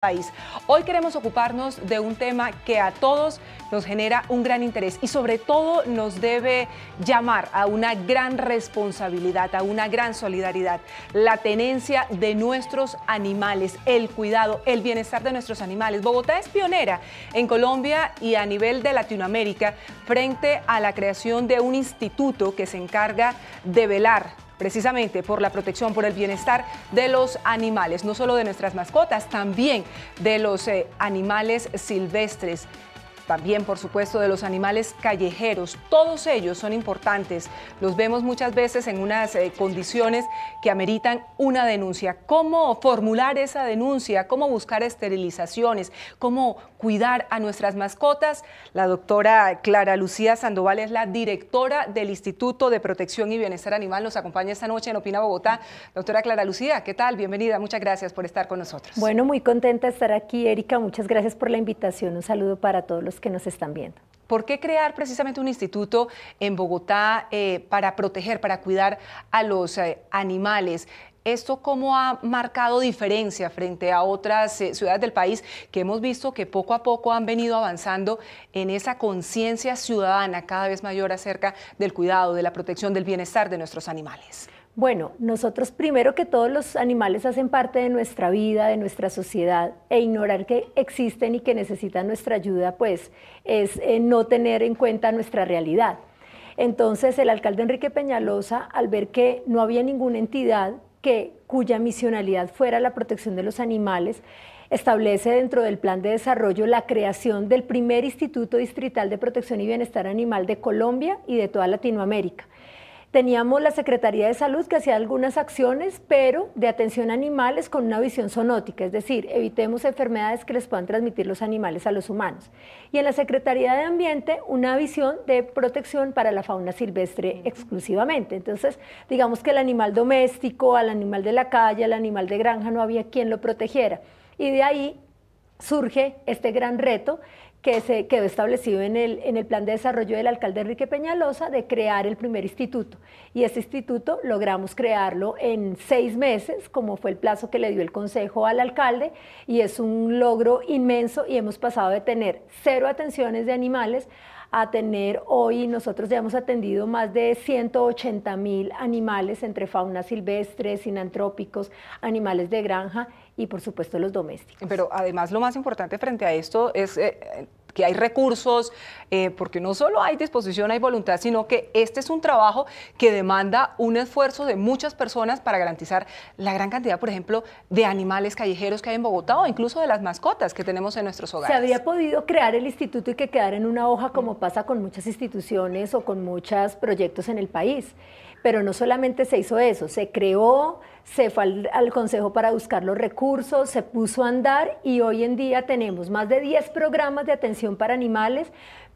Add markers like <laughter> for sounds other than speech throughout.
país. Hoy queremos ocuparnos de un tema que a todos nos genera un gran interés y sobre todo nos debe llamar a una gran responsabilidad, a una gran solidaridad, la tenencia de nuestros animales, el cuidado, el bienestar de nuestros animales. Bogotá es pionera en Colombia y a nivel de Latinoamérica frente a la creación de un instituto que se encarga de velar precisamente por la protección, por el bienestar de los animales, no solo de nuestras mascotas, también de los eh, animales silvestres. También, por supuesto, de los animales callejeros. Todos ellos son importantes. Los vemos muchas veces en unas eh, condiciones que ameritan una denuncia. ¿Cómo formular esa denuncia? ¿Cómo buscar esterilizaciones? ¿Cómo cuidar a nuestras mascotas? La doctora Clara Lucía Sandoval es la directora del Instituto de Protección y Bienestar Animal. Nos acompaña esta noche en Opina Bogotá. Doctora Clara Lucía, ¿qué tal? Bienvenida. Muchas gracias por estar con nosotros. Bueno, muy contenta de estar aquí, Erika. Muchas gracias por la invitación. Un saludo para todos los que nos están viendo. ¿Por qué crear precisamente un instituto en Bogotá eh, para proteger, para cuidar a los eh, animales? ¿Esto cómo ha marcado diferencia frente a otras eh, ciudades del país que hemos visto que poco a poco han venido avanzando en esa conciencia ciudadana cada vez mayor acerca del cuidado, de la protección, del bienestar de nuestros animales? Bueno, nosotros primero que todos los animales hacen parte de nuestra vida, de nuestra sociedad, e ignorar que existen y que necesitan nuestra ayuda, pues es eh, no tener en cuenta nuestra realidad. Entonces el alcalde Enrique Peñalosa, al ver que no había ninguna entidad cuya misionalidad fuera la protección de los animales, establece dentro del plan de desarrollo la creación del primer Instituto Distrital de Protección y Bienestar Animal de Colombia y de toda Latinoamérica. Teníamos la Secretaría de Salud que hacía algunas acciones, pero de atención a animales con una visión zoonótica, es decir, evitemos enfermedades que les puedan transmitir los animales a los humanos. Y en la Secretaría de Ambiente, una visión de protección para la fauna silvestre exclusivamente. Entonces, digamos que el animal doméstico, al animal de la calle, al animal de granja, no había quien lo protegiera. Y de ahí surge este gran reto que se quedó establecido en el, en el plan de desarrollo del alcalde Enrique Peñalosa de crear el primer instituto. Y ese instituto logramos crearlo en seis meses, como fue el plazo que le dio el consejo al alcalde, y es un logro inmenso y hemos pasado de tener cero atenciones de animales a tener hoy, nosotros ya hemos atendido más de 180 mil animales entre fauna silvestre, sinantrópicos, animales de granja y por supuesto los domésticos. Pero además lo más importante frente a esto es eh, eh, que hay recursos, eh, porque no solo hay disposición, hay voluntad, sino que este es un trabajo que demanda un esfuerzo de muchas personas para garantizar la gran cantidad, por ejemplo, de animales callejeros que hay en Bogotá o incluso de las mascotas que tenemos en nuestros hogares. Se había podido crear el instituto y que quedara en una hoja como pasa con muchas instituciones o con muchos proyectos en el país. Pero no solamente se hizo eso, se creó, se fue al, Consejo para buscar los recursos, se puso a andar y hoy en día tenemos más de 10 programas de atención para animales,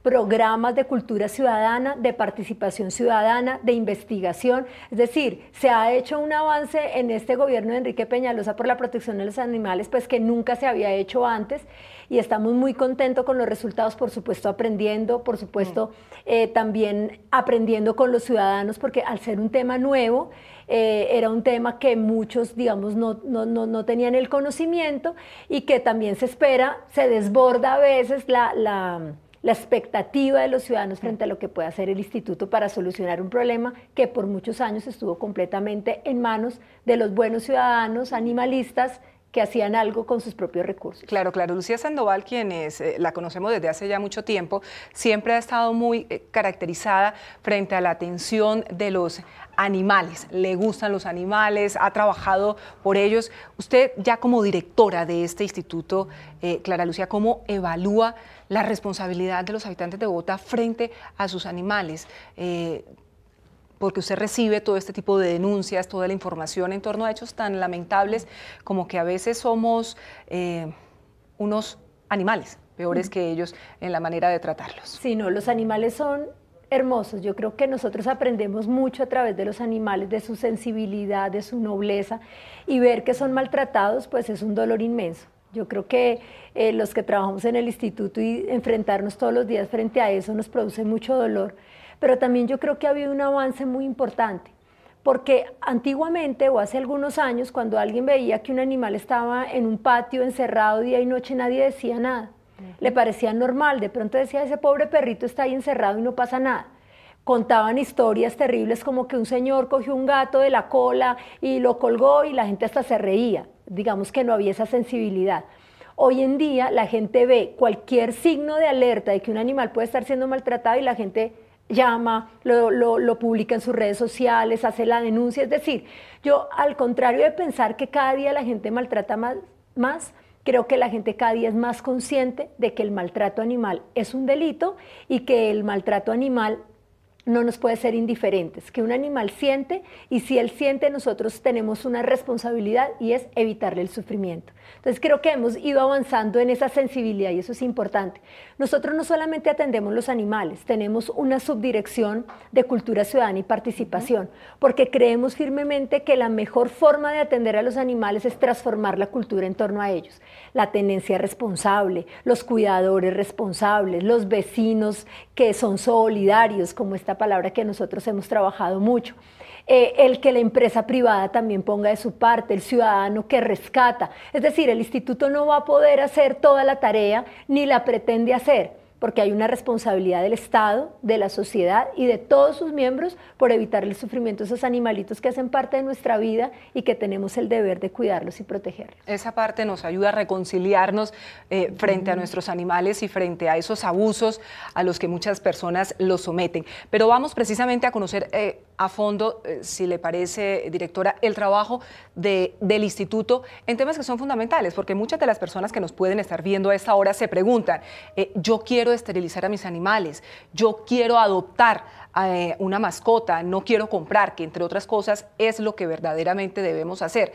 programas de cultura ciudadana, de participación ciudadana, de investigación. Es decir, se ha hecho un avance en este gobierno de Enrique Peñalosa por la protección de los animales, pues que nunca se había hecho antes y estamos muy contentos con los resultados, por supuesto aprendiendo, por supuesto mm. eh, también aprendiendo con los ciudadanos, porque al ser un tema nuevo, eh, era un tema que muchos, digamos, no, no, no, no, tenían el conocimiento y que también se espera, se desborda a veces la, la la expectativa de los ciudadanos frente a lo que puede hacer el instituto para solucionar un problema que por muchos años estuvo completamente en manos de los buenos ciudadanos animalistas que hacían algo con sus propios recursos. Claro, claro. Lucía Sandoval, quienes eh, la conocemos desde hace ya mucho tiempo, siempre ha estado muy eh, caracterizada frente a la atención de los animales. Le gustan los animales, ha trabajado por ellos. Usted ya como directora de este instituto, eh, Clara Lucía, ¿cómo evalúa la responsabilidad de los habitantes de Bogotá frente a sus animales? porque usted recibe todo este tipo de denuncias, toda la información en torno a hechos tan lamentables como que a veces somos eh, unos animales peores que ellos en la manera de tratarlos. Sí, no, los animales son hermosos. Yo creo que nosotros aprendemos mucho a través de los animales, de su sensibilidad, de su nobleza, y ver que son maltratados, pues es un dolor inmenso. Yo creo que eh, los que trabajamos en el instituto y enfrentarnos todos los días frente a eso nos produce mucho dolor pero también yo creo que ha habido un avance muy importante porque antiguamente o hace algunos años, cuando alguien veía que un animal estaba en un patio encerrado día y noche, nadie decía nada. Le parecía normal, de pronto decía, ese pobre perrito está ahí encerrado y no pasa nada. Contaban historias terribles como que un señor cogió un gato de la cola y lo colgó y la gente hasta se reía. Digamos que no había esa sensibilidad. Hoy en día la gente ve cualquier signo de alerta de que un animal puede estar siendo maltratado y la gente llama, lo, lo, publica en sus redes sociales, hace la denuncia. Es decir, yo al contrario de pensar que cada día la gente maltrata más, más, creo que la gente cada día es más consciente de que el maltrato animal es un delito y que el maltrato animal no nos puede ser indiferentes, que un animal siente y si él siente nosotros tenemos una responsabilidad y es evitarle el sufrimiento. Entonces creo que hemos ido avanzando en esa sensibilidad y eso es importante. Nosotros no solamente atendemos los animales, tenemos una subdirección de cultura ciudadana y participación, porque creemos firmemente que la mejor forma de atender a los animales es transformar la cultura en torno a ellos. La tenencia responsable, los cuidadores responsables, los vecinos que son solidarios, como esta palabra que nosotros hemos trabajado mucho. Eh, el que la empresa privada también ponga de su parte, el ciudadano que rescata. Es decir, el instituto no va a poder hacer toda la tarea ni la pretende hacer porque hay una responsabilidad del Estado, de la sociedad y de todos sus miembros por evitar el sufrimiento de esos animalitos que hacen parte de nuestra vida y que tenemos el deber de cuidarlos y protegerlos. Esa parte nos ayuda a reconciliarnos eh, frente a nuestros animales y frente a esos abusos a los que muchas personas los someten. Pero vamos precisamente a conocer... Eh, a fondo, eh, si le parece, directora, el trabajo del instituto en temas que son fundamentales, porque muchas de las personas que nos pueden estar viendo a esta hora se preguntan, eh, yo quiero esterilizar a mis animales, yo quiero adoptar eh, una mascota, no quiero comprar, que entre otras cosas es lo que verdaderamente debemos hacer.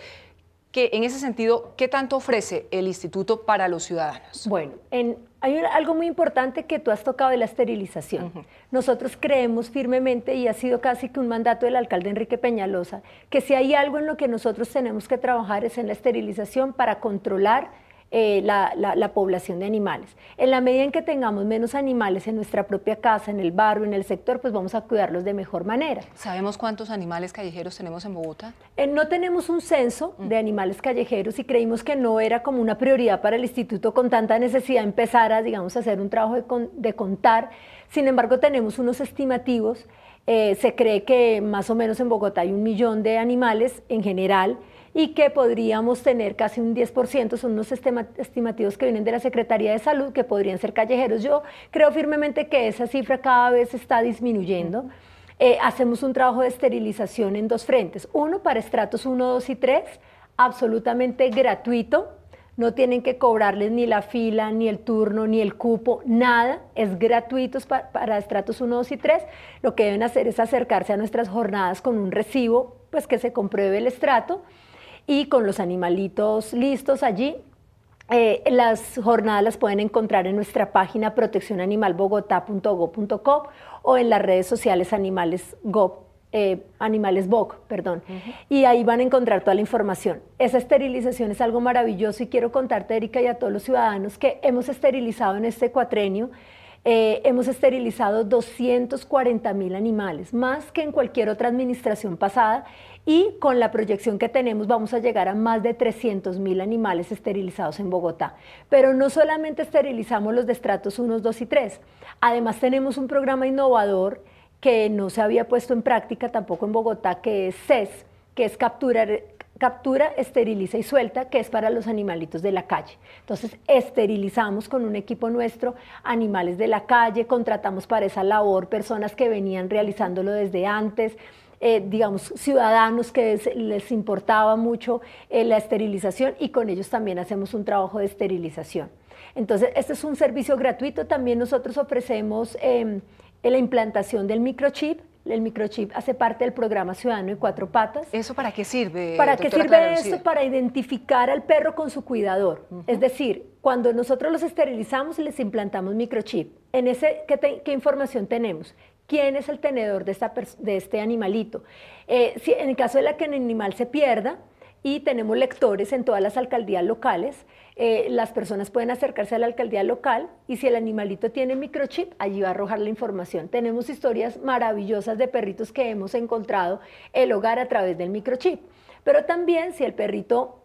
Que en ese sentido, ¿qué tanto ofrece el instituto para los ciudadanos? Bueno, en hay algo muy importante que tú has tocado de la esterilización. Nosotros creemos firmemente, y ha sido casi que un mandato del alcalde Enrique Peñalosa, que si hay algo en lo que nosotros tenemos que trabajar es en la esterilización para controlar eh, la, población de animales. En la medida en que tengamos menos animales en nuestra propia casa, en el barrio, en el sector, pues vamos a cuidarlos de mejor manera. ¿Sabemos cuántos animales callejeros tenemos en Bogotá? Eh, no tenemos un censo mm. de animales callejeros y creímos que no era como una prioridad para el instituto con tanta necesidad empezar a, hacer un trabajo de, contar. Sin embargo, tenemos unos estimativos. Eh, se cree que más o menos en Bogotá hay un millón de animales en general y que podríamos tener casi un 10%, son unos estimativos que vienen de la Secretaría de Salud, que podrían ser callejeros. Yo creo firmemente que esa cifra cada vez está disminuyendo. Eh, hacemos un trabajo de esterilización en dos frentes. Uno para estratos 1, 2 y 3, absolutamente gratuito. No tienen que cobrarles ni la fila, ni el turno, ni el cupo, nada. Es gratuito para estratos 1, 2 y 3. Lo que deben hacer es acercarse a nuestras jornadas con un recibo, pues que se compruebe el estrato y con los animalitos listos allí. Eh, las jornadas las pueden encontrar en nuestra página proteccionanimalbogotá.gov.co o en las redes sociales animales eh, animalesbog, perdón. Y ahí van a encontrar toda la información. Esa esterilización es algo maravilloso y quiero contarte, Erika, y a todos los ciudadanos que hemos esterilizado en este cuatrenio. Eh, hemos esterilizado 240 mil animales, más que en cualquier otra administración pasada, y con la proyección que tenemos vamos a llegar a más de 300 mil animales esterilizados en Bogotá. Pero no solamente esterilizamos los destratos estratos 1, 2 y 3, además tenemos un programa innovador que no se había puesto en práctica tampoco en Bogotá, que es CES, que es captura captura, esteriliza y suelta, que es para los animalitos de la calle. Entonces, esterilizamos con un equipo nuestro animales de la calle, contratamos para esa labor personas que venían realizándolo desde antes, eh, digamos, ciudadanos que les importaba mucho eh, la esterilización y con ellos también hacemos un trabajo de esterilización. Entonces, este es un servicio gratuito. También nosotros ofrecemos em, la implantación del microchip. El microchip hace parte del programa Ciudadano y Cuatro Patas. ¿Eso para qué sirve? ¿Para qué sirve esto? Para identificar al perro con su cuidador. Es decir, cuando nosotros los esterilizamos, y les implantamos microchip. ¿En ese qué información tenemos? quién es el tenedor de, este animalito. Eh, si, en el caso de la que el animal se pierda, y tenemos lectores en todas las alcaldías locales. Eh, las personas pueden acercarse a la alcaldía local y si el animalito tiene microchip, allí va a arrojar la información. Tenemos historias maravillosas de perritos que hemos encontrado el hogar a través del microchip. Pero también si el perrito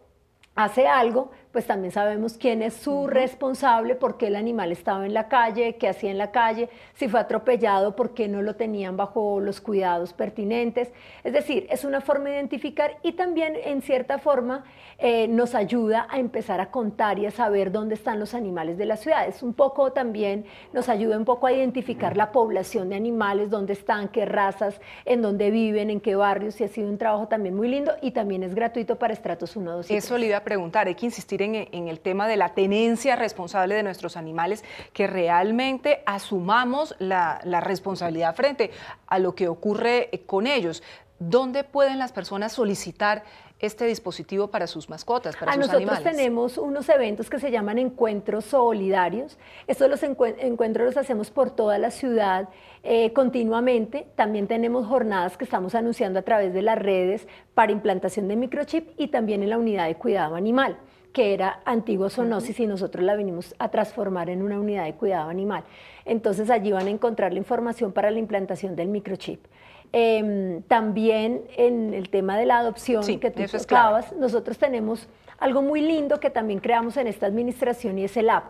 hace algo, pues también sabemos quién es su responsable, por qué el animal estaba en la calle, qué hacía en la calle, si fue atropellado, por qué no lo tenían bajo los cuidados pertinentes. Es decir, es una forma de identificar y también en cierta forma eh, nos ayuda a empezar a contar y a saber dónde están los animales de las ciudades, un poco también, nos ayuda un poco a identificar la población de animales, dónde están, qué razas, en dónde viven, en qué barrios, y ha sido un trabajo también muy lindo y también es gratuito para estratos 1, 2 Eso le iba a preguntar, hay que insistir en el tema de la tenencia responsable de nuestros animales, que realmente asumamos la, responsabilidad frente a lo que ocurre eh, con ellos. ¿Dónde pueden las personas solicitar este dispositivo para sus mascotas, nosotros tenemos unos eventos que se llaman encuentros solidarios. Estos encuentros los hacemos por toda la ciudad eh, continuamente. También tenemos jornadas que estamos anunciando a través de las redes para implantación de microchip y también en la unidad de cuidado animal que era antiguo zoonosis y nosotros la venimos a transformar en una unidad de cuidado animal. Entonces allí van a encontrar la información para la implantación del microchip. Em, también en el tema de la adopción que tú tocabas, nosotros tenemos algo muy lindo que también creamos en esta administración y es el app.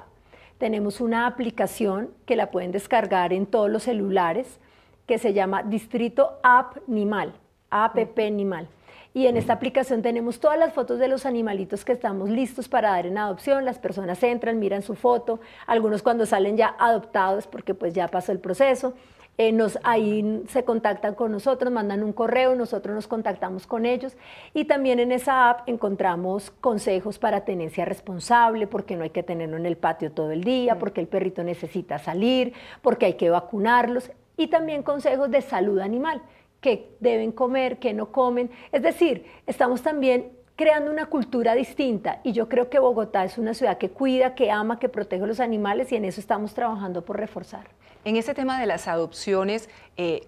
Tenemos una aplicación que la pueden descargar en todos los celulares que se llama Distrito App Animal, App Animal y en esta aplicación tenemos todas las fotos de los animalitos que estamos listos para dar en adopción. Las personas entran, miran su foto, algunos cuando salen ya adoptados porque pues ya pasó el proceso. Eh, ahí se contactan con nosotros, mandan un correo, nosotros nos contactamos con ellos y también en esa app encontramos consejos para tenencia responsable, porque no hay que tenerlo en el patio todo el día, mm. porque el perrito necesita salir, porque hay que vacunarlos y también consejos de salud animal qué deben comer, qué no comen. Es decir, estamos también creando una cultura distinta y yo creo que Bogotá es una ciudad que cuida, que ama, que protege los animales y en eso estamos trabajando por reforzar. En ese tema de las adopciones, eh,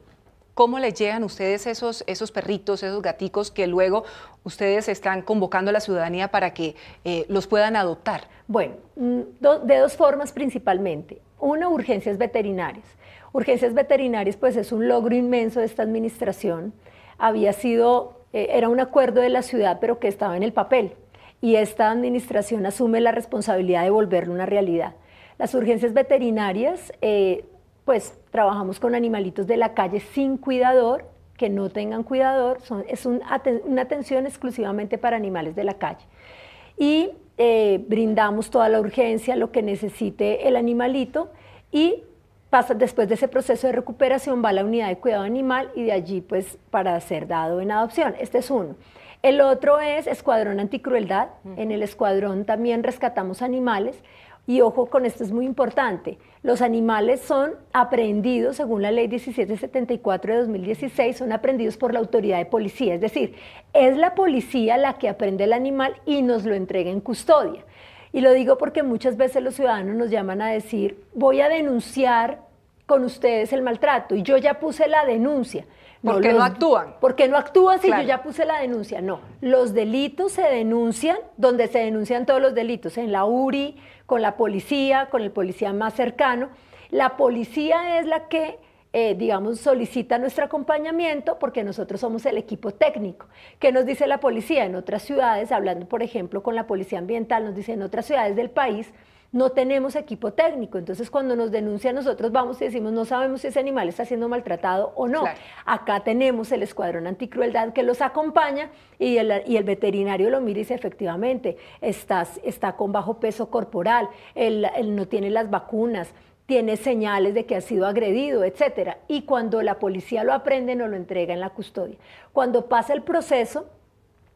¿cómo les llegan ustedes esos, perritos, esos gaticos que luego ustedes están convocando a la ciudadanía para que eh, los puedan adoptar? Bueno, mm, de dos formas principalmente. Una, urgencias veterinarias. Urgencias veterinarias, pues es un logro inmenso de esta administración. Había sido, eh, era un acuerdo de la ciudad, pero que estaba en el papel. Y esta administración asume la responsabilidad de volverlo una realidad. Las urgencias veterinarias, eh, pues trabajamos con animalitos de la calle sin cuidador, que no tengan cuidador, es una atención exclusivamente para animales de la calle. Y eh, brindamos toda la urgencia, lo que necesite el animalito y Pasa, después de ese proceso de recuperación va a la unidad de cuidado animal y de allí pues para ser dado en adopción. Este es uno. El otro es Escuadrón Anticrueldad. En el escuadrón también rescatamos animales. Y ojo con esto, es muy importante. Los animales son aprehendidos, según la ley 1774 de 2016, son aprehendidos por la autoridad de policía. Es decir, es la policía la que aprende el animal y nos lo entrega en custodia. Y lo digo porque muchas veces los ciudadanos nos llaman a decir, voy a denunciar con ustedes el maltrato y yo ya puse la denuncia. ¿Por qué no actúan? ¿Por qué no actúan si yo ya puse la denuncia? No, los delitos se denuncian donde se denuncian todos los delitos, en la URI, con la policía, con el policía más cercano. La policía es la que eh, digamos, solicita nuestro acompañamiento porque nosotros somos el equipo técnico. ¿Qué nos dice la policía? En otras ciudades, hablando por ejemplo con la policía ambiental, nos dice en otras ciudades del país, no tenemos equipo técnico. Entonces, cuando nos denuncia, nosotros vamos y decimos, no sabemos si ese animal está siendo maltratado o no. Acá tenemos el escuadrón anticrueldad que los acompaña y el, veterinario lo mira y dice, efectivamente, está con bajo peso corporal, él no tiene las vacunas, tiene señales de que ha sido agredido, etcétera. Y cuando la policía lo aprende, no lo entrega en la custodia. Cuando pasa el proceso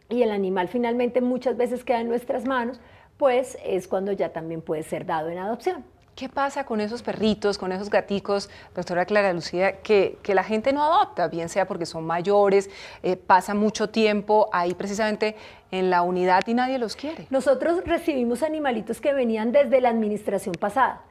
y el animal finalmente muchas veces queda en nuestras manos, pues es cuando ya también puede ser dado en adopción. ¿Qué pasa con esos perritos, con esos gaticos, doctora Clara Lucía, que, la gente no adopta, bien sea porque son mayores, eh, pasa mucho tiempo ahí precisamente en la unidad y nadie los quiere? Nosotros recibimos animalitos que venían desde la administración pasada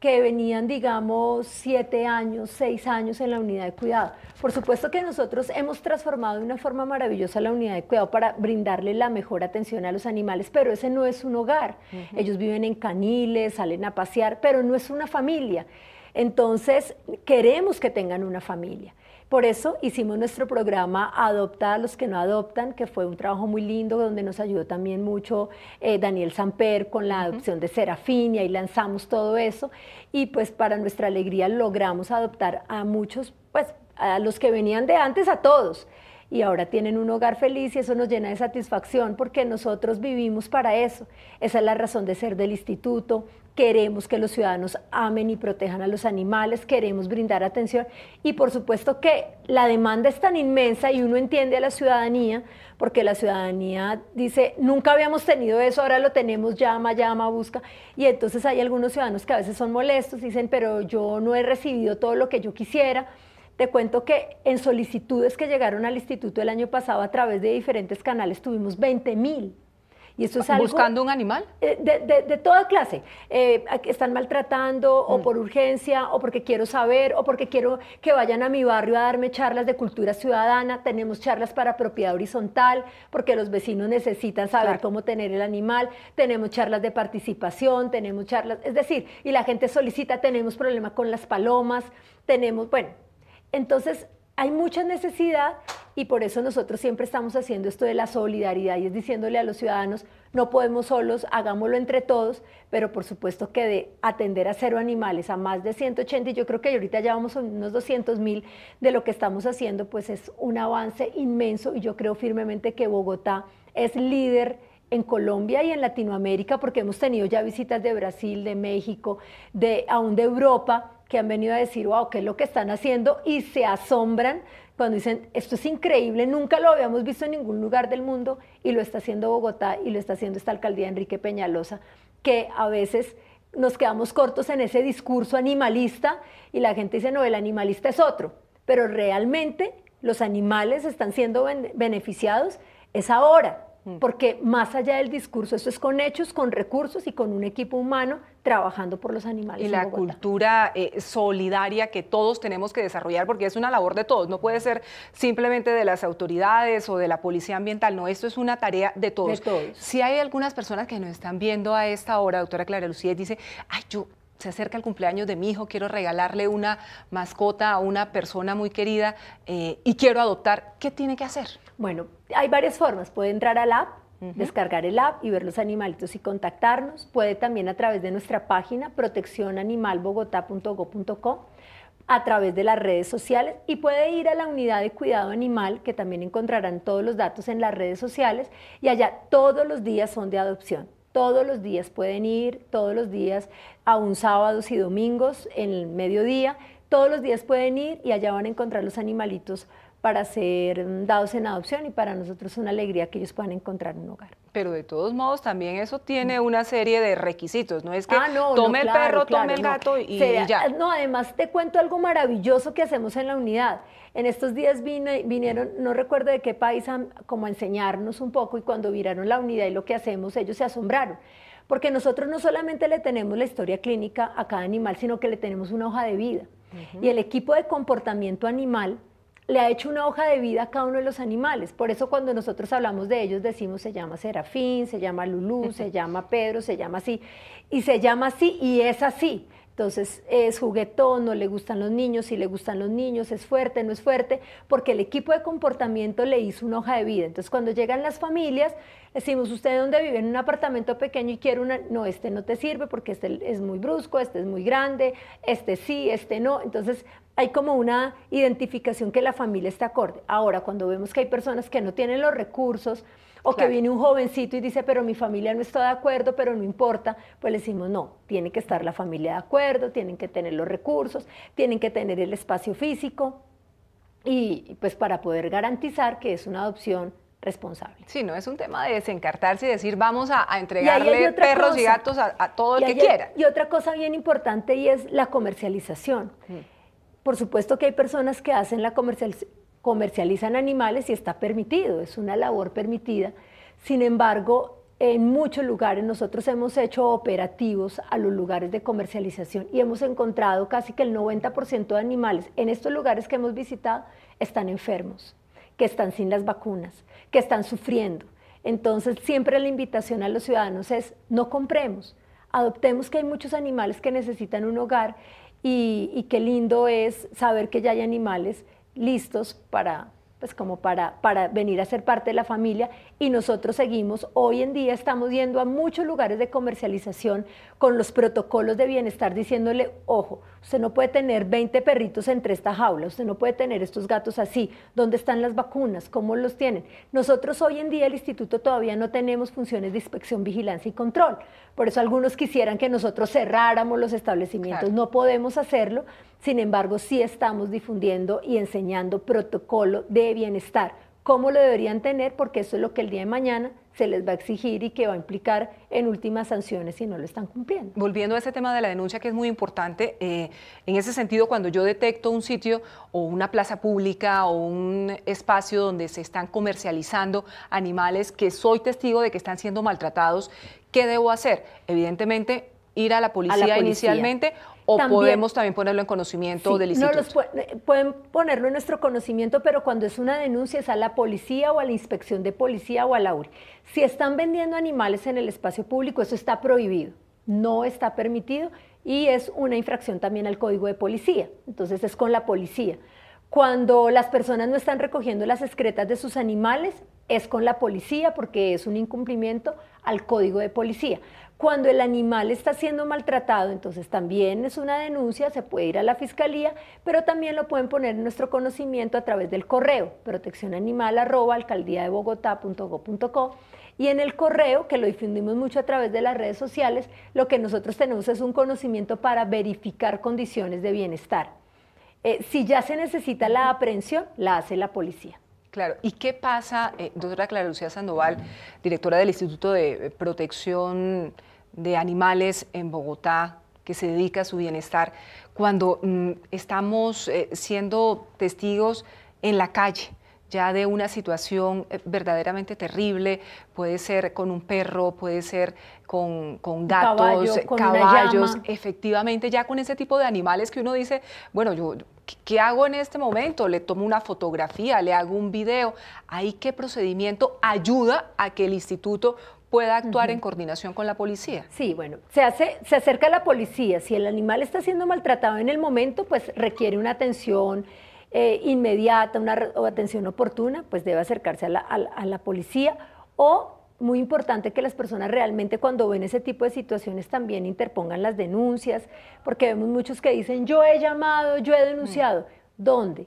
que venían, digamos, siete años, seis años en la unidad de cuidado. Por supuesto que nosotros hemos transformado de una forma maravillosa la unidad de cuidado para brindarle la mejor atención a los animales, pero ese no es un hogar. Ellos viven en caniles, salen a pasear, pero no es una familia. Entonces, queremos que tengan una familia. Por eso hicimos nuestro programa Adopta a los que no adoptan, que fue un trabajo muy lindo donde nos ayudó también mucho eh, Daniel Samper con la adopción de Serafín y ahí lanzamos todo eso. Y pues para nuestra alegría logramos adoptar a muchos, pues a los que venían de antes, a todos y ahora tienen un hogar feliz y eso nos llena de satisfacción porque nosotros vivimos para eso. Esa es la razón de ser del instituto. Queremos que los ciudadanos amen y protejan a los animales, queremos brindar atención y por supuesto que la demanda es tan inmensa y uno entiende a la ciudadanía porque la ciudadanía dice, nunca habíamos tenido eso, ahora lo tenemos, llama, llama, busca. Y entonces hay algunos ciudadanos que a veces son molestos, dicen, pero yo no he recibido todo lo que yo quisiera. Te cuento que en solicitudes que llegaron al instituto el año pasado a través de diferentes canales tuvimos 20 mil. Y eso es algo, ¿Buscando un animal? Eh, de, toda clase. Eh, están maltratando o mm. por urgencia o porque quiero saber o porque quiero que vayan a mi barrio a darme charlas de cultura ciudadana. Tenemos charlas para propiedad horizontal porque los vecinos necesitan saber cómo tener el animal. Tenemos charlas de participación, tenemos charlas, es decir, y la gente solicita, tenemos problemas con las palomas, tenemos, bueno, entonces, hay mucha necesidad y por eso nosotros siempre estamos haciendo esto de la solidaridad y es diciéndole a los ciudadanos, no podemos solos, hagámoslo entre todos, pero por supuesto que de atender a cero animales, a más de 180, y yo creo que ahorita ya vamos a unos 200 mil de lo que estamos haciendo, pues es un avance inmenso y yo creo firmemente que Bogotá es líder en Colombia y en Latinoamérica, porque hemos tenido ya visitas de Brasil, de México, de aún de Europa, que han venido a decir, wow, ¿qué es lo que están haciendo? Y se asombran cuando dicen, esto es increíble, nunca lo habíamos visto en ningún lugar del mundo y lo está haciendo Bogotá y lo está haciendo esta alcaldía Enrique Peñalosa, que a veces nos quedamos cortos en ese discurso animalista y la gente dice, no, el animalista es otro, pero realmente los animales están siendo beneficiados, es ahora, porque más allá del discurso, eso es con hechos, con recursos y con un equipo humano trabajando por los animales. Y la cultura eh, solidaria que todos tenemos que desarrollar, porque es una labor de todos, no puede ser simplemente de las autoridades o de la policía ambiental, no, esto es una tarea de todos. todos. Si hay algunas personas que nos están viendo a esta hora, doctora Clara Lucía, dice, ay, yo se acerca el cumpleaños de mi hijo, quiero regalarle una mascota a una persona muy querida eh, y quiero adoptar, ¿qué tiene que hacer? Bueno, hay varias formas. Puede entrar al app, descargar el app y ver los animalitos y contactarnos. Puede también a través de nuestra página proteccionanimalbogotá.go.co a través de las redes sociales y puede ir a la unidad de cuidado animal, que también encontrarán todos los datos en las redes sociales, y allá todos los días son de adopción. Todos los días pueden ir, todos los días, aún sábados y domingos, en el mediodía, todos los días pueden ir y allá van a encontrar los animalitos para ser dados en adopción y para nosotros es una alegría que ellos puedan encontrar un hogar. Pero de todos modos también eso tiene una serie de requisitos, no es que ah, no, tome el perro, tome el gato y, ya. No, además te cuento algo maravilloso que hacemos en la unidad. En estos días vinieron, no recuerdo de qué país, como a enseñarnos un poco y cuando viraron la unidad y lo que hacemos, ellos se asombraron porque nosotros no solamente le tenemos la historia clínica a cada animal, sino que le tenemos una hoja de vida. Y el equipo de comportamiento animal le ha hecho una hoja de vida a cada uno de los animales. Por eso cuando nosotros hablamos de ellos decimos se llama Serafín, se llama Lulú, se llama Pedro, se llama así. Y se llama así y es así. Entonces es juguetón, no le gustan los niños, si le gustan los niños, es fuerte, no es fuerte, porque el equipo de comportamiento le hizo una hoja de vida. Entonces cuando llegan las familias, Decimos, ¿usted dónde vive? En un apartamento pequeño y quiere una... No, este no te sirve porque este es muy brusco, este es muy grande, este sí, este no. Entonces hay como una identificación que la familia está acorde. Ahora, cuando vemos que hay personas que no tienen los recursos o que viene un jovencito y dice, pero mi familia no está de acuerdo, pero no importa, pues le decimos, no, tiene que estar la familia de acuerdo, tienen que tener los recursos, tienen que tener el espacio físico y pues para poder garantizar que es una adopción responsable. Sí, no es un tema de desencartarse y decir vamos a, entregarle perros y gatos a, todo el que quiera. Y otra cosa bien importante y es la comercialización. Mm. Por supuesto que hay personas que hacen la comercializan animales y está permitido, es una labor permitida. Sin embargo, en muchos lugares nosotros hemos hecho operativos a los lugares de comercialización y hemos encontrado casi que el 90% de animales en estos lugares que hemos visitado están enfermos que están sin las vacunas, que están sufriendo. Entonces, siempre la invitación a los ciudadanos es no compremos, adoptemos que hay muchos animales que necesitan un hogar y, y qué lindo es saber que ya hay animales listos para, pues como para, para venir a ser parte de la familia y nosotros seguimos, hoy en día estamos yendo a muchos lugares de comercialización con los protocolos de bienestar diciéndole, ojo, usted no puede tener 20 perritos entre esta jaula, usted no puede tener estos gatos así, ¿dónde están las vacunas? ¿Cómo los tienen? Nosotros hoy en día el instituto todavía no tenemos funciones de inspección, vigilancia y control, por eso algunos quisieran que nosotros cerráramos los establecimientos, no podemos hacerlo sin embargo, sí estamos difundiendo y enseñando protocolo de bienestar, cómo lo deberían tener, porque eso es lo que el día de mañana se les va a exigir y que va a implicar en últimas sanciones si no lo están cumpliendo. Volviendo a ese tema de la denuncia que es muy importante, eh, en ese sentido cuando yo detecto un sitio o una plaza pública o un espacio donde se están comercializando animales que soy testigo de que están siendo maltratados, ¿qué debo hacer? Evidentemente ir a la policía. inicialmente ¿O podemos también ponerlo en conocimiento del eh, pueden ponerlo en nuestro conocimiento, pero cuando es una denuncia es a la policía o a la inspección de policía o a la URI. Si están vendiendo animales en el espacio público, eso está prohibido, no está permitido y es una infracción también al código de policía. Entonces es con la policía. Cuando las personas no están recogiendo las excretas de sus animales, es con la policía porque es un incumplimiento al código de policía. Cuando el animal está siendo maltratado, entonces también es una denuncia, se puede ir a la fiscalía, pero también lo pueden poner en nuestro conocimiento a través del correo proteccionanimal@alcaldiadebogota.go.co y en el correo que lo difundimos mucho a través de las redes sociales, lo que nosotros tenemos es un conocimiento para verificar condiciones de bienestar. Eh, si ya se necesita la aprehensión, la hace la policía. Claro. ¿Y qué pasa, eh, doctora Clara Lucía Sandoval, directora del Instituto de eh, Protección de Animales en Bogotá, que se dedica a su bienestar, cuando mm, estamos eh, siendo testigos en la calle? ya de una situación verdaderamente terrible, puede ser con un perro, puede ser con, gatos, caballos, efectivamente, ya con ese tipo de animales que uno dice, bueno, yo, ¿qué hago en este momento? Le tomo una fotografía, le hago un video. ¿Hay qué procedimiento ayuda a que el instituto pueda actuar en coordinación con la policía. Sí, bueno, se hace, se acerca a la policía. Si el animal está siendo maltratado en el momento, pues requiere una atención eh, inmediata, una atención oportuna, pues debe acercarse a la, a la policía o muy importante que las personas realmente cuando ven ese tipo de situaciones también interpongan las denuncias, porque vemos muchos que dicen, yo he llamado, yo he denunciado. Mm. ¿Dónde?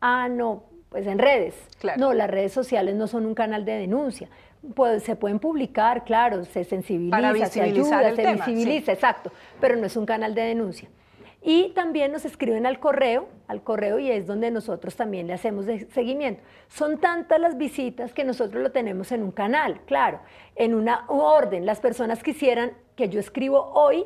Ah, no, pues en redes. No, las redes sociales no son un canal de denuncia. Pues se pueden publicar, claro, se sensibiliza, se ayuda, se visibiliza, exacto, pero no es un canal de denuncia. Y también nos escriben al correo, al correo y es donde nosotros también le hacemos seguimiento. Son tantas las visitas que nosotros lo tenemos en un canal, claro, en una orden. Las personas quisieran que yo escribo hoy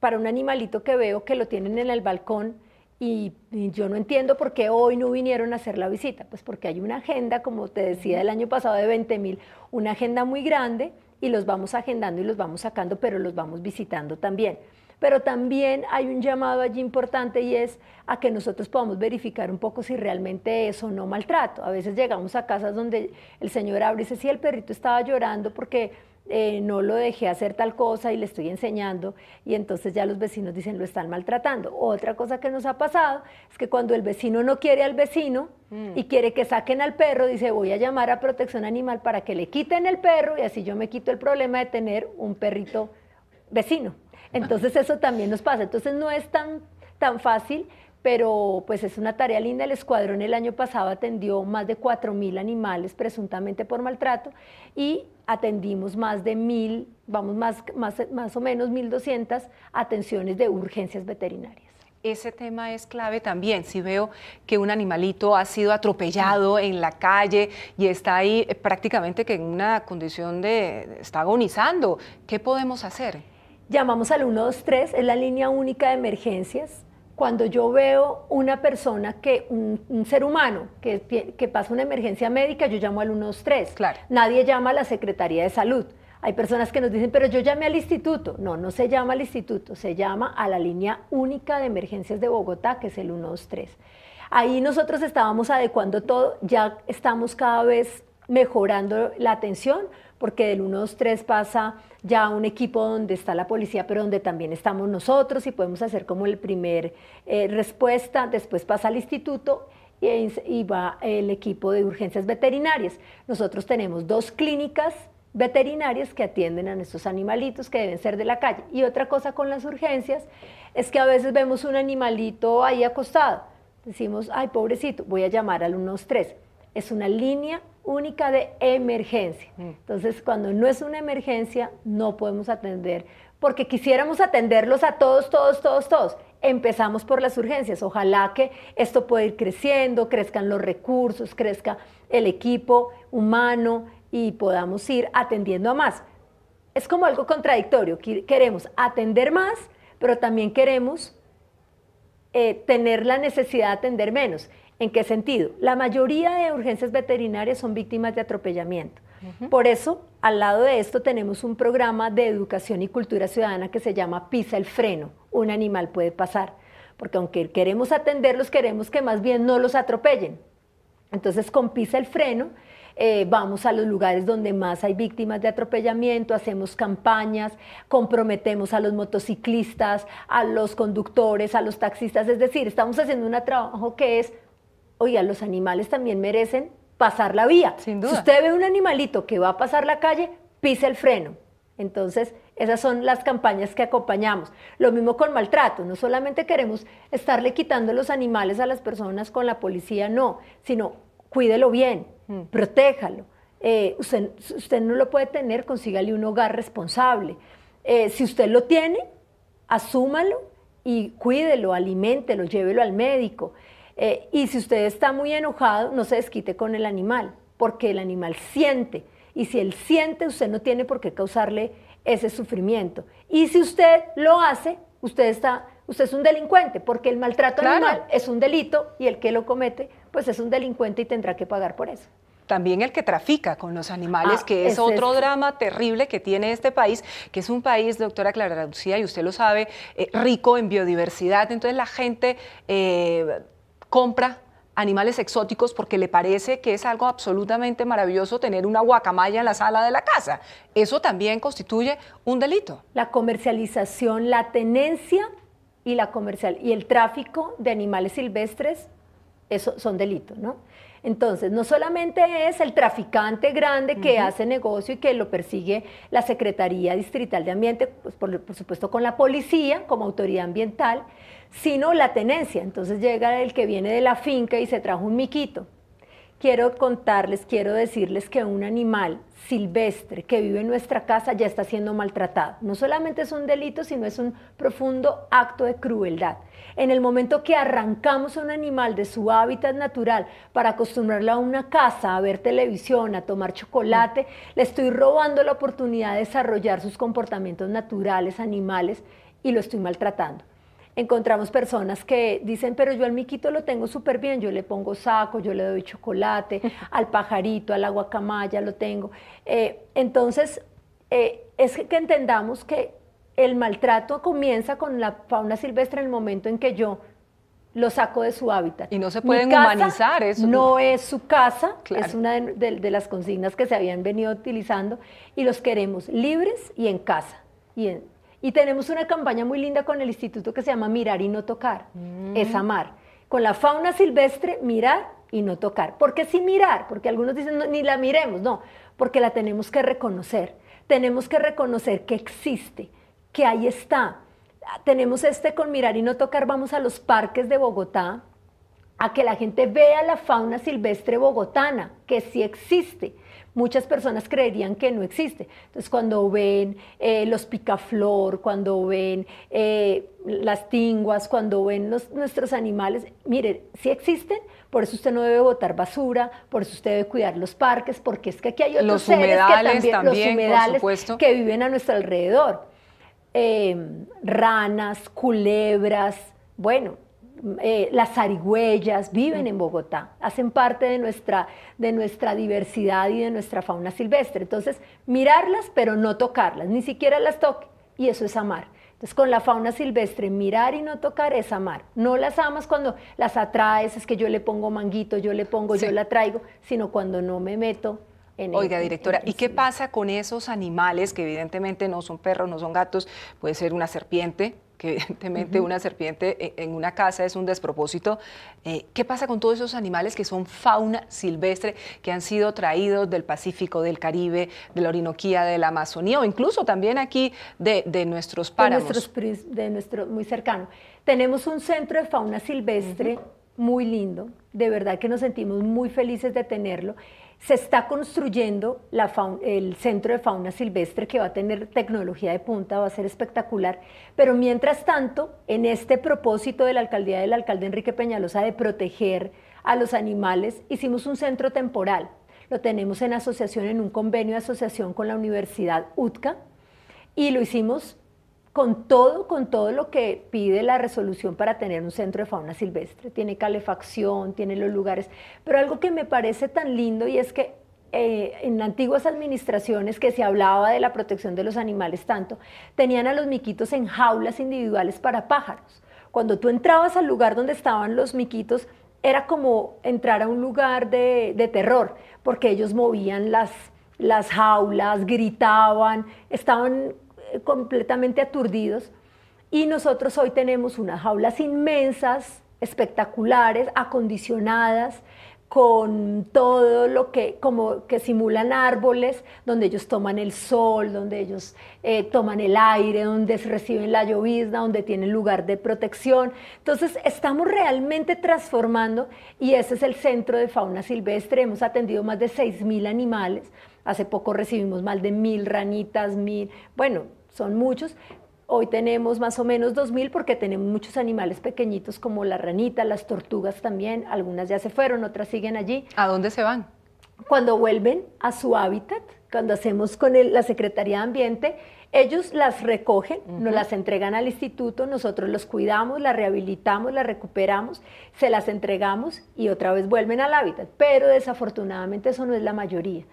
para un animalito que veo que lo tienen en el balcón y, yo no entiendo por qué hoy no vinieron a hacer la visita. Pues porque hay una agenda, como te decía el año pasado, de 20 mil, una agenda muy grande y los vamos agendando y los vamos sacando, pero los vamos visitando también pero también hay un llamado allí importante y es a que nosotros podamos verificar un poco si realmente eso no maltrato. A veces llegamos a casas donde el señor abre y dice, si el perrito estaba llorando porque eh, no lo dejé hacer tal cosa y le estoy enseñando y entonces ya los vecinos dicen lo están maltratando. Otra cosa que nos ha pasado es que cuando el vecino no quiere al vecino mm. y quiere que saquen al perro, dice voy a llamar a protección animal para que le quiten el perro y así yo me quito el problema de tener un perrito vecino. Entonces eso también nos pasa. Entonces no es tan, tan fácil, pero pues es una tarea linda. El escuadrón el año pasado atendió más de 4.000 animales presuntamente por maltrato y atendimos más de mil, vamos más, más, más o menos 1.200 atenciones de urgencias veterinarias ese tema es clave también. Si veo que un animalito ha sido atropellado en la calle y está ahí eh, prácticamente que en una condición de está agonizando, ¿qué podemos hacer? Llamamos al 123, es la línea única de emergencias. Cuando yo veo una persona, que un, ser humano que, que, pasa una emergencia médica, yo llamo al 123. Nadie llama a la Secretaría de Salud. Hay personas que nos dicen, pero yo llamé al instituto. No, no se llama al instituto, se llama a la línea única de emergencias de Bogotá, que es el 123. Ahí nosotros estábamos adecuando todo, ya estamos cada vez mejorando la atención, porque del 1-2-3 pasa ya un equipo donde está la policía, pero donde también estamos nosotros y podemos hacer como el primer eh, respuesta, después pasa al instituto y, va el equipo de urgencias veterinarias. Nosotros tenemos dos clínicas veterinarias que atienden a nuestros animalitos que deben ser de la calle. Y otra cosa con las urgencias es que a veces vemos un animalito ahí acostado. Decimos, ay, pobrecito, voy a llamar al 1-2-3, Es una línea única de emergencia. Mm. Entonces, cuando no es una emergencia, no podemos atender, porque quisiéramos atenderlos a todos, todos, todos, todos. Empezamos por las urgencias. Ojalá que esto pueda ir creciendo, crezcan los recursos, crezca el equipo humano y podamos ir atendiendo a más. Es como algo contradictorio. Queremos atender más, pero también queremos eh, tener la necesidad de atender menos. ¿En qué sentido? La mayoría de urgencias veterinarias son víctimas de atropellamiento. Por eso, al lado de esto tenemos un programa de educación y cultura ciudadana que se llama Pisa el freno, un animal puede pasar, porque aunque queremos atenderlos, queremos que más bien no los atropellen. Entonces, con Pisa el freno, eh, vamos a los lugares donde más hay víctimas de atropellamiento, hacemos campañas, comprometemos a los motociclistas, a los conductores, a los taxistas, es decir, estamos haciendo un trabajo que es oiga, los animales también merecen pasar la vía. Sin duda. Si usted ve un animalito que va a pasar la calle, pisa el freno. Entonces, esas son las campañas que acompañamos. Lo mismo con maltrato. No solamente queremos estarle quitando los animales a las personas con la policía, no, sino cuídelo bien, mm. protéjalo. Eh, usted, no lo puede tener, consígale un hogar responsable. Eh, si usted lo tiene, asúmalo y cuídelo, aliméntelo, llévelo al médico. Eh, y si usted está muy enojado, no se desquite con el animal, porque el animal siente. Y si él siente, usted no tiene por qué causarle ese sufrimiento. Y si usted lo hace, usted está usted es un delincuente, porque el maltrato animal es un delito y el que lo comete, pues es un delincuente y tendrá que pagar por eso. También el que trafica con los animales, ah, que es, otro drama terrible que tiene este país, que es un país, doctora Clara Lucía, y usted lo sabe, eh, rico en biodiversidad. Entonces la gente... Eh, compra animales exóticos porque le parece que es algo absolutamente maravilloso tener una guacamaya en la sala de la casa. Eso también constituye un delito. La comercialización, la tenencia y, la comercial, y el tráfico de animales silvestres eso son delitos, ¿no? Entonces, no solamente es el traficante grande que hace negocio y que lo persigue la Secretaría Distrital de Ambiente, pues, por supuesto con la policía como autoridad ambiental, sino la tenencia. Entonces llega el que viene de la finca y se trajo un miquito quiero contarles, quiero decirles que un animal silvestre que vive en nuestra casa ya está siendo maltratado. No solamente es un delito, sino es un profundo acto de crueldad. En el momento que arrancamos a un animal de su hábitat natural para acostumbrarlo a una casa, a ver televisión, a tomar chocolate, le estoy robando la oportunidad de desarrollar sus comportamientos naturales, animales, y lo estoy maltratando encontramos personas que dicen, pero yo al miquito lo tengo súper bien, yo le pongo saco, yo le doy chocolate, <laughs> al pajarito, al aguacamaya lo tengo. Eh, entonces, eh, es que entendamos que el maltrato comienza con la fauna silvestre en el momento en que yo lo saco de su hábitat. Y no se pueden humanizar eso. No es su casa, es una de, las consignas que se habían venido utilizando y los queremos libres y en casa. Y en, y tenemos una campaña muy linda con el instituto que se llama Mirar y no tocar, mm. es amar. Con la fauna silvestre, mirar y no tocar. porque qué mirar? Porque algunos dicen, ni la miremos, no, porque la tenemos que reconocer. Tenemos que reconocer que existe, que ahí está. Tenemos este con mirar y no tocar, vamos a los parques de Bogotá, a que la gente vea la fauna silvestre bogotana, que sí existe muchas personas creerían que no existe. Entonces, cuando ven eh, los picaflor, cuando ven eh, las tinguas, cuando ven nuestros animales, miren, sí existen, por eso usted no debe botar basura, por eso usted debe cuidar los parques, porque es que aquí hay otros seres que también, los humedales que viven a nuestro alrededor. Em, ranas, culebras, bueno, eh, las zarigüeyas viven mm. en Bogotá, hacen parte de nuestra, de nuestra diversidad y de nuestra fauna silvestre. Entonces, mirarlas, pero no tocarlas, ni siquiera las toque, y eso es amar. Entonces, con la fauna silvestre, mirar y no tocar es amar. No las amas cuando las atraes, es que yo le pongo manguito, yo le pongo, yo la traigo, sino cuando no me meto el, Oiga, directora, ¿y qué pasa con esos animales que evidentemente no son perros, no son gatos, puede ser una serpiente, que evidentemente una serpiente e, en una casa es un despropósito. Eh, ¿Qué pasa con todos esos animales que son fauna silvestre, que han sido traídos del Pacífico, del Caribe, de la Orinoquía, de la Amazonía o incluso también aquí de, nuestros páramos? De, nuestros, nuestro, muy cercano. Tenemos un centro de fauna silvestre muy lindo, de verdad que nos sentimos muy felices de tenerlo se está construyendo el centro de fauna silvestre que va a tener tecnología de punta, va a ser espectacular. Pero mientras tanto, en este propósito de la alcaldía del alcalde Enrique Peñalosa de proteger a los animales, hicimos un centro temporal. Lo tenemos en asociación, en un convenio de asociación con la Universidad UTCA y lo hicimos con todo, con todo lo que pide la resolución para tener un centro de fauna silvestre. Tiene calefacción, tiene los lugares, pero algo que me parece tan lindo y es que eh, en antiguas administraciones que se hablaba de la protección de los animales tanto, tenían a los miquitos en jaulas individuales para pájaros. Cuando tú entrabas al lugar donde estaban los miquitos, era como entrar a un lugar de, terror, porque ellos movían las jaulas, gritaban, estaban completamente aturdidos. Y nosotros hoy tenemos unas jaulas inmensas, espectaculares, acondicionadas, con todo lo que, como que simulan árboles, donde ellos toman el sol, donde ellos eh, toman el aire, donde reciben la llovizna, donde tienen lugar de protección. Entonces, estamos realmente transformando y ese es el centro de fauna silvestre. Hemos atendido más de 6.000 animales. Hace poco recibimos más de mil ranitas, mil, bueno, son muchos. Hoy tenemos más o menos 2.000 porque tenemos muchos animales pequeñitos como la ranita, las tortugas también. Algunas ya se fueron, otras siguen allí. ¿A dónde se van? Cuando vuelven a su hábitat, cuando hacemos con la Secretaría de Ambiente, ellos las recogen, nos las entregan al instituto, nosotros los cuidamos, las rehabilitamos, las recuperamos, se las entregamos y otra vez vuelven al hábitat. Pero desafortunadamente eso no es la mayoría.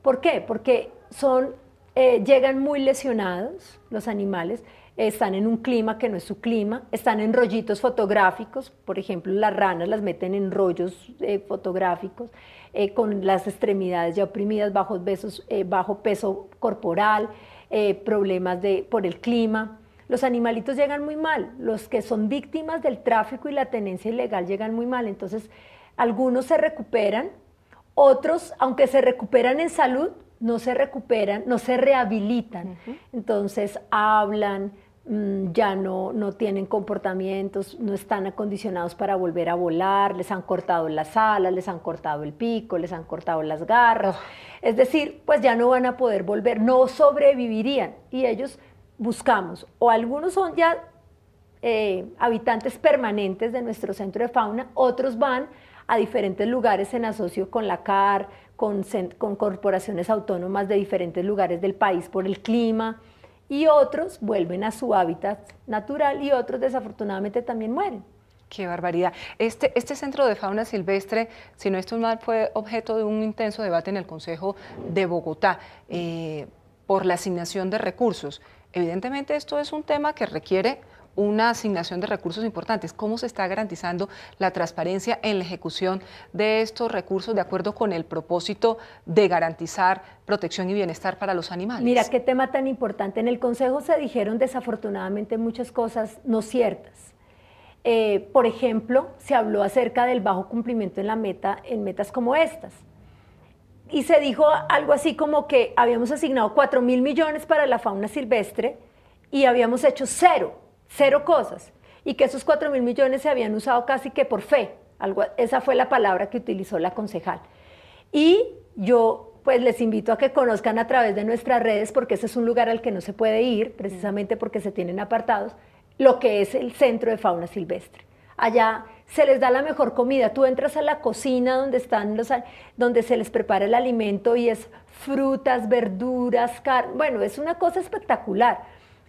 ¿Por qué? Porque son eh, llegan muy lesionados los animales, están en un clima que no es su clima, están en rollitos fotográficos, por ejemplo, las ranas las meten en rollos eh, fotográficos, eh, con las extremidades ya oprimidas, besos, bajo peso corporal, problemas de, por el clima. Los animalitos llegan muy mal, los que son víctimas del tráfico y la tenencia ilegal llegan muy mal, entonces algunos se recuperan, otros, aunque se recuperan en salud, no se recuperan, no se rehabilitan. Entonces hablan, mm, ya no, no tienen comportamientos, no están acondicionados para volver a volar, les han cortado las alas, les han cortado el pico, les han cortado las garras. Ah. Es decir, pues ya no van a poder volver, no sobrevivirían. Y ellos buscamos, o algunos son ya eh, habitantes permanentes de nuestro centro de fauna, otros van a diferentes lugares en asocio con la CAR, con, corporaciones autónomas de diferentes lugares del país por el clima y otros vuelven a su hábitat natural y otros desafortunadamente también mueren. Qué barbaridad. Este, este centro de fauna silvestre, si no es mal, fue objeto de un intenso debate en el Consejo de Bogotá eh, por la asignación de recursos. Evidentemente esto es un tema que requiere una asignación de recursos importantes. ¿Cómo se está garantizando la transparencia en la ejecución de estos recursos de acuerdo con el propósito de garantizar protección y bienestar para los animales? Mira, qué tema tan importante. En el Consejo se dijeron desafortunadamente muchas cosas no ciertas. Eh, por ejemplo, se habló acerca del bajo cumplimiento en la meta, en metas como estas. Y se dijo algo así como que habíamos asignado 4 mil millones para la fauna silvestre y habíamos hecho cero cero cosas y que esos 4 mil millones se habían usado casi que por fe. Algo, esa fue la palabra que utilizó la concejal. Y yo pues les invito a que conozcan a través de nuestras redes, porque ese es un lugar al que no se puede ir, precisamente porque se tienen apartados, lo que es el centro de fauna silvestre. Allá se les da la mejor comida. Tú entras a la cocina donde están donde se les prepara el alimento y es frutas, verduras, carne. Bueno, es una cosa espectacular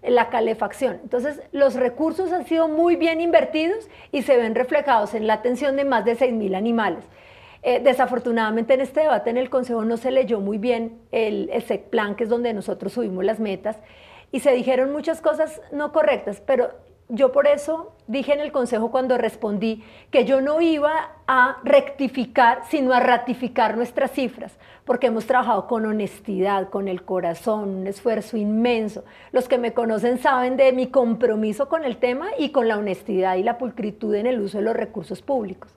la calefacción. Entonces, los recursos han sido muy bien invertidos y se ven reflejados en la atención de más de 6.000 animales. Eh, desafortunadamente en este debate en el Consejo no se leyó muy bien el, el SEC plan, que es donde nosotros subimos las metas, y se dijeron muchas cosas no correctas, pero yo por eso dije en el consejo cuando respondí que yo no iba a rectificar, sino a ratificar nuestras cifras, porque hemos trabajado con honestidad, con el corazón, un esfuerzo inmenso. Los que me conocen saben de mi compromiso con el tema y con la honestidad y la pulcritud en el uso de los recursos públicos.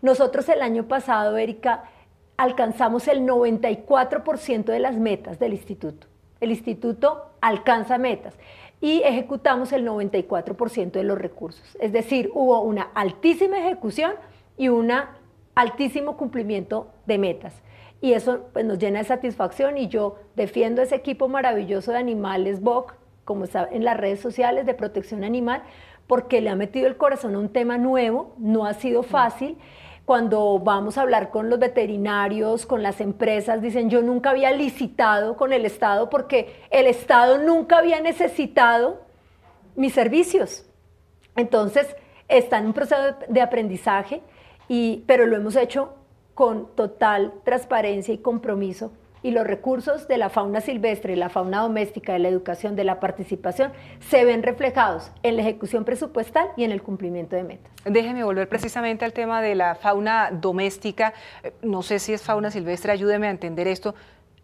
Nosotros el año pasado, Erika, alcanzamos el 94% de las metas del instituto. El instituto alcanza metas y ejecutamos el 94% de los recursos. Es decir, hubo una altísima ejecución y un altísimo cumplimiento de metas. Y eso pues, nos llena de satisfacción y yo defiendo ese equipo maravilloso de animales BOC, como está en las redes sociales de protección animal, porque le ha metido el corazón a un tema nuevo, no ha sido fácil cuando vamos a hablar con los veterinarios, con las empresas, dicen, yo nunca había licitado con el Estado porque el Estado nunca había necesitado mis servicios. Entonces, está en un proceso de aprendizaje, y, pero lo hemos hecho con total transparencia y compromiso y los recursos de la fauna silvestre, la fauna doméstica, de la educación, de la participación, se ven reflejados en la ejecución presupuestal y en el cumplimiento de metas. Déjeme volver precisamente al tema de la fauna doméstica. Eh, no sé si es fauna silvestre, ayúdeme a entender esto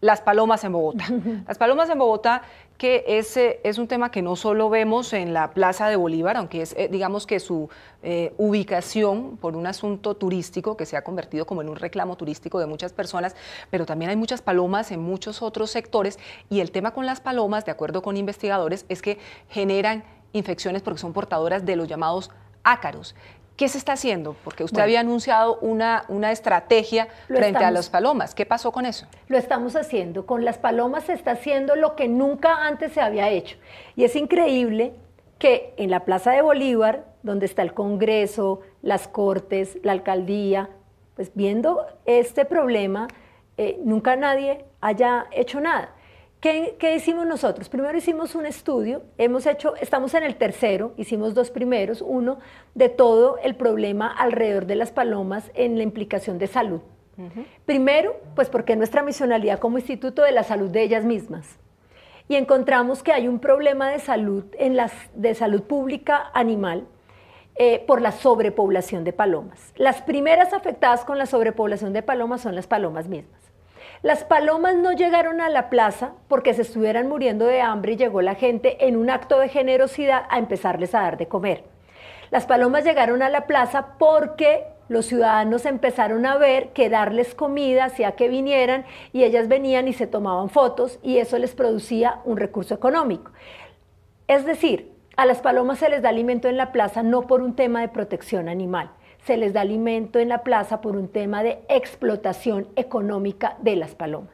las palomas en Bogotá. Las palomas en Bogotá, que es, eh, es un tema que no solo vemos en la Plaza de Bolívar, aunque es, eh, digamos que su eh, ubicación por un asunto turístico que se ha convertido como en un reclamo turístico de muchas personas, pero también hay muchas palomas en muchos otros sectores y el tema con las palomas, de acuerdo con investigadores, es que generan infecciones porque son portadoras de los llamados ácaros, ¿Qué se está haciendo? Porque usted había anunciado una, estrategia frente a las palomas. ¿Qué pasó con eso? Lo estamos haciendo. Con las palomas se está haciendo lo que nunca antes se había hecho. Y es increíble que en la Plaza de Bolívar, donde está el Congreso, las Cortes, la Alcaldía, pues viendo este problema, eh, nunca nadie haya hecho nada. ¿Qué, hicimos nosotros? Primero hicimos un estudio, hemos hecho, estamos en el tercero, hicimos dos primeros, uno de todo el problema alrededor de las palomas en la implicación de salud. Primero, pues porque nuestra misionalidad como Instituto de la Salud de ellas mismas. Y encontramos que hay un problema de salud, en las, de salud pública animal eh, por la sobrepoblación de palomas. Las primeras afectadas con la sobrepoblación de palomas son las palomas mismas. Las palomas no llegaron a la plaza porque se estuvieran muriendo de hambre y llegó la gente en un acto de generosidad a empezarles a dar de comer. Las palomas llegaron a la plaza porque los ciudadanos empezaron a ver que darles comida hacía que vinieran y ellas venían y se tomaban fotos y eso les producía un recurso económico. Es decir, a las palomas se les da alimento en la plaza no por un tema de protección animal se les da alimento en la plaza por un tema de explotación económica de las palomas.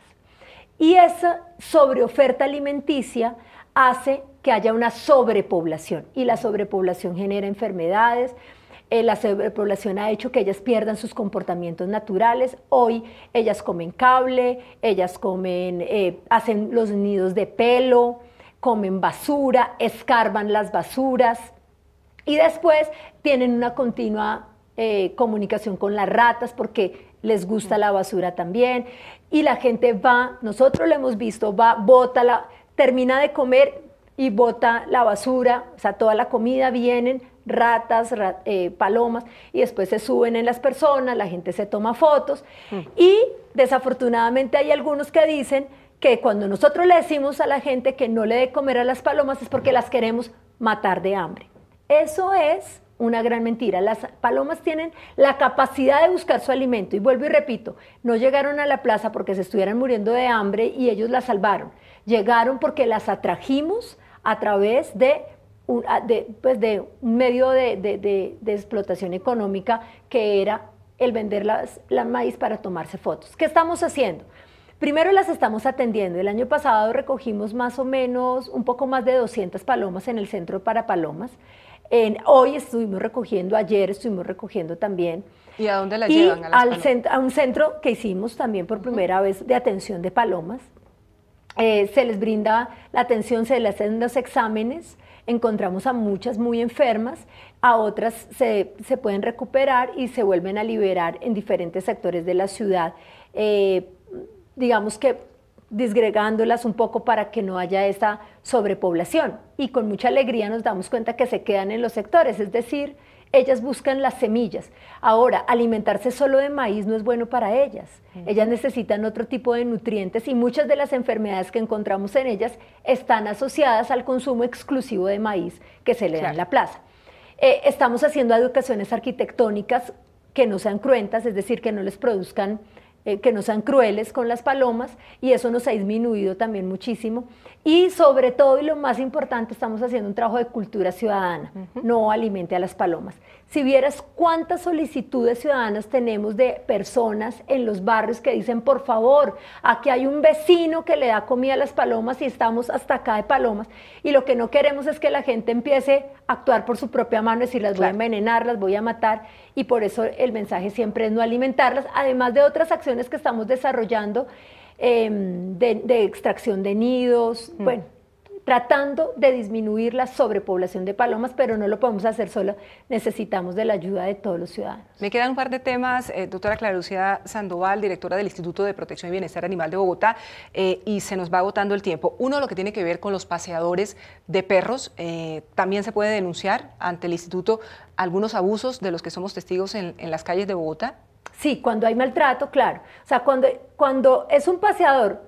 Y esa sobreoferta alimenticia hace que haya una sobrepoblación y la sobrepoblación genera enfermedades, eh, la sobrepoblación ha hecho que ellas pierdan sus comportamientos naturales. Hoy ellas comen cable, ellas comen, eh, hacen los nidos de pelo, comen basura, escarban las basuras y después tienen una continua eh, comunicación con las ratas porque les gusta la basura también. Y la gente va, nosotros lo hemos visto, va, bota la, termina de comer y bota la basura, o sea, toda la comida vienen ratas, eh, palomas, y después se suben en las personas, la gente se toma fotos, mm. y desafortunadamente hay algunos que dicen que cuando nosotros le decimos a la gente que no le dé comer a las palomas es porque las queremos matar de hambre. Eso es una gran mentira. Las palomas tienen la capacidad de buscar su alimento. Y vuelvo y repito, no llegaron a la plaza porque se estuvieran muriendo de hambre y ellos las salvaron. Llegaron porque las atrajimos a través de un, pues, de, un medio de, explotación económica que era el vender la maíz para tomarse fotos. ¿Qué estamos haciendo? Primero las estamos atendiendo. El año pasado recogimos más o menos un poco más de 200 palomas en el centro para palomas hoy estuvimos recogiendo, ayer estuvimos recogiendo también. ¿Y a dónde la llevan? A, al a un centro que hicimos también por primera vez de atención de palomas. Eh, se les brinda la atención, se les hacen los exámenes, encontramos a muchas muy enfermas, a otras se, se pueden recuperar y se vuelven a liberar en diferentes sectores de la ciudad. Eh, digamos que disgregándolas un poco para que no haya esta sobrepoblación. Y con mucha alegría nos damos cuenta que se quedan en los sectores, es decir, ellas buscan las semillas. Ahora, alimentarse solo de maíz no es bueno para ellas. Mm. Ellas necesitan otro tipo de nutrientes y muchas de las enfermedades que encontramos en ellas están asociadas al consumo exclusivo de maíz que se le da en la plaza. Eh, estamos haciendo educaciones arquitectónicas que no sean cruentas, es decir, que no les produzcan eh, que no sean crueles con las palomas y eso nos ha disminuido también muchísimo. Y sobre todo, y lo más importante, estamos haciendo un trabajo de cultura ciudadana, no alimente a las palomas. Si vieras cuántas solicitudes ciudadanas tenemos de personas en los barrios que dicen, por favor, aquí hay un vecino que le da comida a las palomas y estamos hasta acá de palomas. Y lo que no queremos es que la gente empiece a actuar por su propia mano, decir, las voy a envenenar, las voy a matar. Y por eso el mensaje siempre es no alimentarlas, además de otras acciones que estamos desarrollando em, de, extracción de nidos, mm. bueno tratando de disminuir la sobrepoblación de palomas, pero no lo podemos hacer solo, necesitamos de la ayuda de todos los ciudadanos. Me quedan un par de temas, eh, doctora Clarucía Sandoval, directora del Instituto de Protección y Bienestar Animal de Bogotá, eh, y se nos va agotando el tiempo. Uno, lo que tiene que ver con los paseadores de perros, eh, también se puede denunciar ante el Instituto algunos abusos de los que somos testigos en, las calles de Bogotá. Sí, cuando hay maltrato, claro. O sea, cuando, cuando es un paseador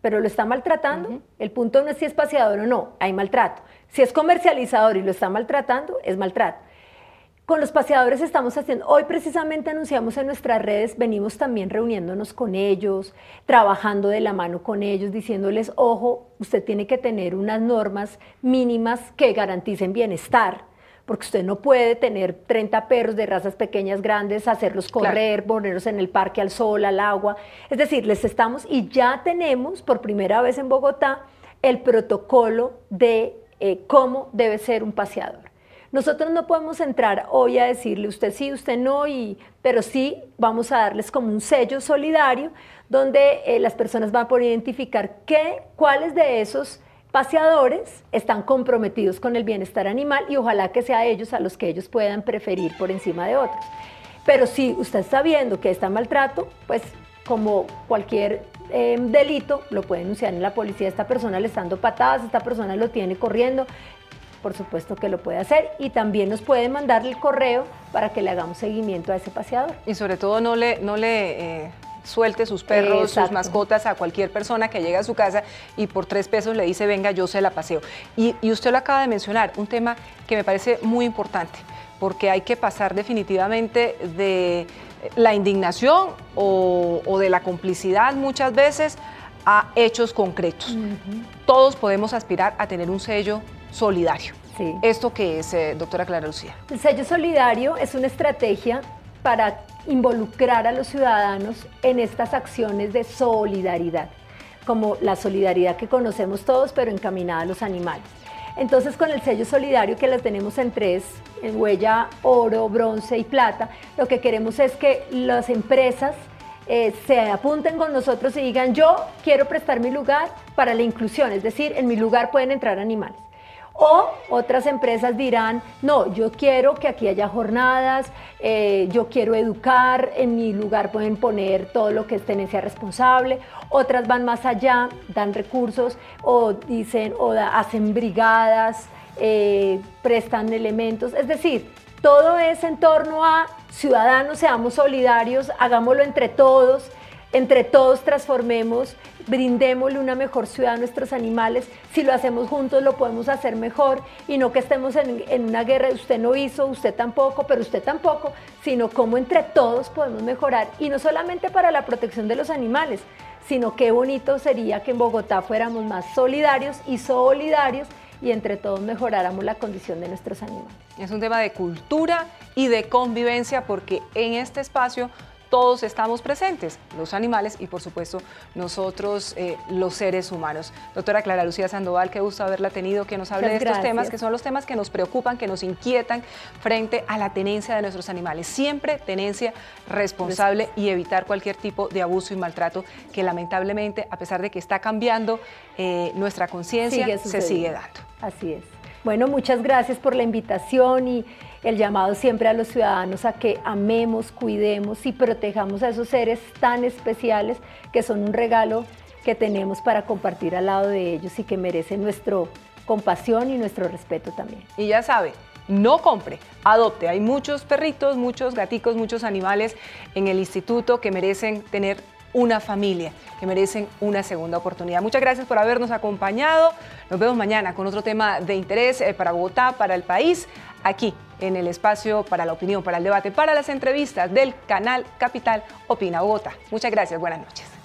pero lo está maltratando, el punto no es si es paseador o no, hay maltrato. Si es comercializador y lo está maltratando, es maltrato. Con los paseadores estamos haciendo, hoy precisamente anunciamos en nuestras redes, venimos también reuniéndonos con ellos, trabajando de la mano con ellos, diciéndoles, ojo, usted tiene que tener unas normas mínimas que garanticen bienestar, porque usted no puede tener 30 perros de razas pequeñas, grandes, hacerlos correr, ponerlos en el parque al sol, al agua. Es decir, les estamos y ya tenemos por primera vez en Bogotá el protocolo de eh, cómo debe ser un paseador. Nosotros no podemos entrar hoy a decirle usted sí, usted no, y, pero sí vamos a darles como un sello solidario donde eh, las personas van a poder identificar qué, cuáles de esos paseadores están comprometidos con el bienestar animal y ojalá que sea ellos a los que ellos puedan preferir por encima de otros. Pero si usted está viendo que está maltrato, pues como cualquier em, delito, lo puede denunciar en la policía. Esta persona le está dando patadas, esta persona lo tiene corriendo. Por supuesto que lo puede hacer y también nos puede mandar el correo para que le hagamos seguimiento a ese paseador. Y sobre todo no le, no le eh, suelte sus perros, sus mascotas a cualquier persona que llega a su casa y por tres pesos le dice, venga, yo se la paseo. Y, usted lo acaba de mencionar, un tema que me parece muy importante, porque hay que pasar definitivamente de la indignación o, de la complicidad muchas veces a hechos concretos. Todos podemos aspirar a tener un sello solidario. ¿Esto que es, eh, doctora Clara Lucía? El sello solidario es una estrategia para involucrar a los ciudadanos en estas acciones de solidaridad, como la solidaridad que conocemos todos, pero encaminada a los animales. Entonces con el sello solidario que la tenemos en tres, en huella oro, bronce y plata, lo que queremos es que las empresas eh, se apunten con nosotros y digan yo quiero prestar mi lugar para la inclusión, es decir, en mi lugar pueden entrar animales. O otras empresas dirán, no, yo quiero que aquí haya jornadas, eh, yo quiero educar, en mi lugar pueden poner todo lo que es tenencia responsable. Otras van más allá, dan recursos o dicen, o hacen brigadas, eh, prestan elementos. Es decir, todo es en torno a ciudadanos, seamos solidarios, hagámoslo entre todos, entre todos transformemos brindémosle una mejor ciudad a nuestros animales, si lo hacemos juntos lo podemos hacer mejor y no que estemos en, una guerra, usted no hizo, usted tampoco, pero usted tampoco, sino cómo entre todos podemos mejorar y no solamente para la protección de los animales, sino qué bonito sería que en Bogotá fuéramos más solidarios y solidarios y entre todos mejoráramos la condición de nuestros animales. Es un tema de cultura y de convivencia porque en este espacio todos estamos presentes, los animales y por supuesto nosotros eh, los seres humanos. Doctora Clara Lucía Sandoval, qué gusto haberla tenido, que nos hable de estos temas, que son los temas que nos preocupan, que nos inquietan frente a la tenencia de nuestros animales. Siempre tenencia responsable y evitar cualquier tipo de abuso y maltrato que lamentablemente, a pesar de que está cambiando eh, nuestra conciencia, se sigue dando. Así es. Bueno, muchas gracias por la invitación y el llamado siempre a los ciudadanos a que amemos, cuidemos y protejamos a esos seres tan especiales que son un regalo que tenemos para compartir al lado de ellos y que merecen nuestro compasión y nuestro respeto también. Y ya sabe, no compre, adopte. Hay muchos perritos, muchos gaticos, muchos animales en el instituto que merecen tener una familia que merecen una segunda oportunidad. Muchas gracias por habernos acompañado. Nos vemos mañana con otro tema de interés eh, para Bogotá, para el país, aquí en el espacio para la opinión, para el debate, para las entrevistas del canal Capital Opina Bogotá. Muchas gracias, buenas noches.